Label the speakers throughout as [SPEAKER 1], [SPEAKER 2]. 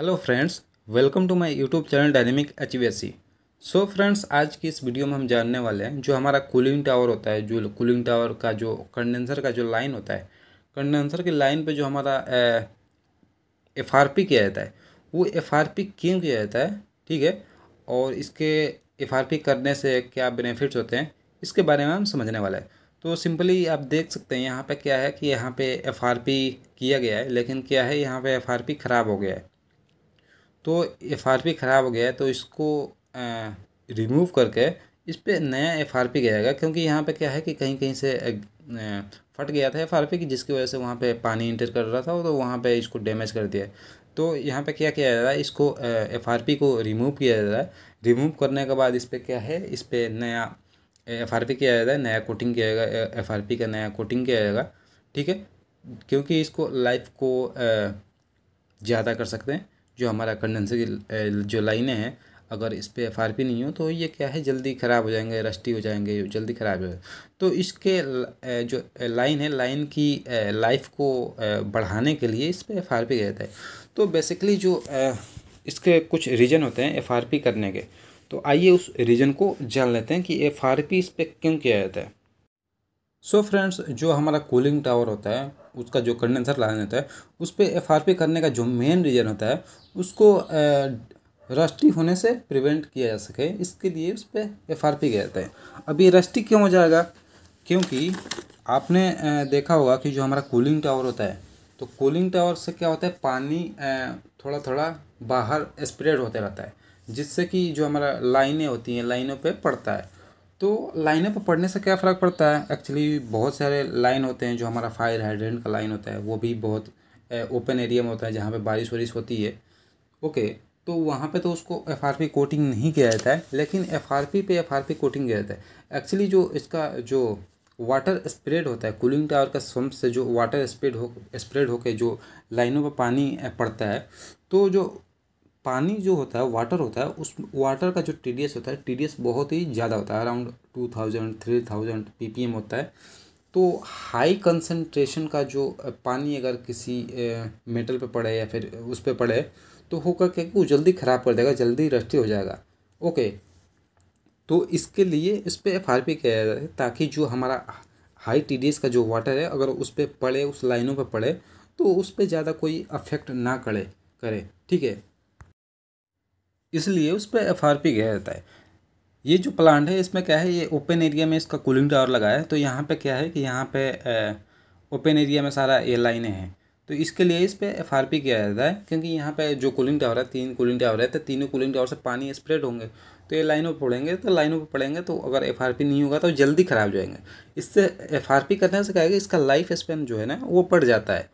[SPEAKER 1] hello friends welcome to my YouTube channel dynamic H so friends आज की इस video में हम जानने वाले हैं जो हमारा कूलिंग टावर होता है जो कूलिंग टावर का जो कंडेंसर का जो लाइन होता है कंडेंसर की लाइन पे जो हमारा एफ आर पी किया जाता है वो एफ आर पी क्यों किया जाता है ठीक है और इसके एफ आर पी करने से क्या बेनिफिट्स होते हैं इसके बारे में हम समझने वाले हैं तो सिंपली आप देख सकते हैं यहाँ पर क्या है कि यहाँ पर एफ आर पी किया गया है लेकिन क्या है यहाँ पर एफ आर पी ख़राब हो गया है तो एफ आर पी ख़राब हो गया है तो इसको रिमूव करके इस पर नया एफ आर पी गएगा क्योंकि यहाँ पे क्या है कि कहीं कहीं से फट गया था एफ आर पी की जिसकी वजह से वहाँ पे पानी इंटर कर रहा था तो वहाँ पे इसको डैमेज कर दिया तो यहाँ पे क्या किया जा रहा है इसको एफ आर पी को रिमूव किया जा रहा है रिमूव करने के बाद इस पर क्या है इस पर नया एफ आर पी किया जाएगा नया कोटिंग किया जाएगा एफ आर पी का नया कोटिंग किया जाएगा ठीक है क्योंकि इसको लाइफ को ज़्यादा कर सकते हैं जो हमारा कंडेंसर की जो लाइनें हैं अगर इस पर एफ नहीं हो तो ये क्या है जल्दी ख़राब हो जाएंगे रस्टी हो जाएंगे जल्दी ख़राब हो जाएंगे तो इसके जो लाइन है लाइन की लाइफ को बढ़ाने के लिए इस पर एफ आर पी जाता है तो बेसिकली जो इसके कुछ रीजन होते हैं एफ आर पी करने के तो आइए उस रीजन को जान लेते हैं कि एफ आर पी इस पर क्यों किया जाता है सो so फ्रेंड्स जो हमारा कूलिंग टावर होता है उसका जो कंडेंसर लाइन होता है उस पर एफ आर पी करने का जो मेन रीज़न होता है उसको रस्टी होने से प्रिवेंट किया जा सके इसके लिए उस पर एफ आर पी किया जाता है अब ये रस्टी क्यों हो जाएगा क्योंकि आपने देखा होगा कि जो हमारा कूलिंग टावर होता है तो कूलिंग टावर से क्या होता है पानी थोड़ा थोड़ा बाहर स्प्रेड होते रहता है जिससे कि जो हमारा लाइनें होती हैं लाइनों पे पड़ता है तो लाइनों पर पढ़ने से क्या फ़र्क पड़ता है एक्चुअली बहुत सारे लाइन होते हैं जो हमारा फायर हाइड्रेंट का लाइन होता है वो भी बहुत ओपन एरिया में होता है जहाँ पे बारिश वारिश होती है ओके तो वहाँ पे तो उसको एफ आर पी कोटिंग नहीं किया जाता है लेकिन एफ आर पी पे एफ आर पी कोटिंग किया जाता है एक्चुअली जो इसका जो वाटर स्प्रेड होता है कूलिंग टावर का सम्प से जो वाटर स्प्रेड हो स्प्रेड होकर जो लाइनों पर पानी पड़ता है तो जो पानी जो होता है वाटर होता है उस वाटर का जो टी डी एस होता है टी डी एस बहुत ही ज़्यादा होता है around two thousand three thousand P P M होता है तो हाई कंसनट्रेशन का जो पानी अगर किसी मेटल पे पड़े या फिर उस पर पड़े तो होकर क्या कि वो जल्दी ख़राब कर देगा जल्दी रस्टी हो जाएगा ओके तो इसके लिए इस पर एफ आर पी किया जाए ताकि जो हमारा हाई टी डी एस का जो वाटर है अगर उस पर पड़े उस लाइनों पर पड़े तो उस पर ज़्यादा कोई अफेक्ट ना करे करे ठीक है इसलिए उस पर एफ आर पी गया रहता है ये जो प्लांट है इसमें क्या है ये ओपन एरिया में इसका कूलिंग टावर लगा है तो यहाँ पे क्या है कि यहाँ पे ओपन एरिया में सारा एयर लाइनें हैं तो इसके लिए इस पर एफ आर पी किया जाता है क्योंकि यहाँ पे जो कूलिंग टावर है तीन कूलिंग टावर है तो तीनों कूलिंग टावर से पानी स्प्रेड होंगे तो ये लाइनों पर पड़ेंगे तो लाइनों पर पड़ेंगे तो अगर एफ आर पी नहीं होगा तो जल्दी ख़राब हो जाएंगे इससे एफ आर पी करने से क्या है इसका लाइफ स्पेन जो है ना वो बढ़ जाता है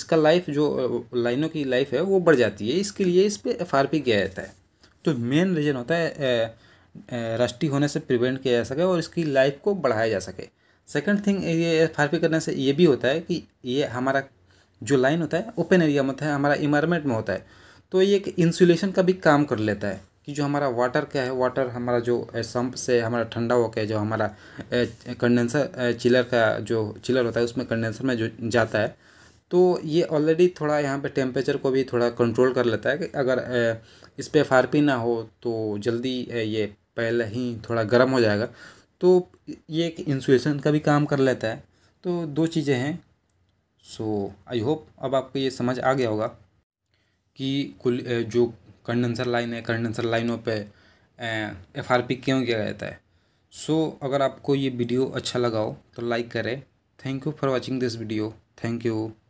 [SPEAKER 1] इसका लाइफ जो लाइनों की लाइफ है वो बढ़ जाती है इसके लिए इस पर एफ आर पी किया जाता है तो मेन रीज़न होता है रस्टी होने से प्रिवेंट किया जा सके और इसकी लाइफ को बढ़ाया जा सके सेकंड थिंग ये एफ करने से ये भी होता है कि ये हमारा जो लाइन होता है ओपन एरिया में होता है हमारा इन्वायरमेंट में होता है तो ये एक इंसुलेशन का भी काम कर लेता है कि जो हमारा वाटर क्या है वाटर हमारा जो संप से हमारा ठंडा होकर जो हमारा कंडेंसर चिलर का जो चिलर होता है उसमें कंडेंसर में जो जाता है तो ये ऑलरेडी थोड़ा यहाँ पे टेम्परेचर को भी थोड़ा कंट्रोल कर लेता है कि अगर इस पर एफ ना हो तो जल्दी ये पहले ही थोड़ा गर्म हो जाएगा तो ये एक इंसुलेशन का भी काम कर लेता है तो दो चीज़ें हैं सो आई होप अब आपको ये समझ आ गया होगा कि कुल जो कंडेंसर लाइन है कंडेंसर लाइनों पे एफ आर पी क्यों किया जाता है सो so, अगर आपको ये वीडियो अच्छा लगा हो तो लाइक करें thank you for watching this video thank you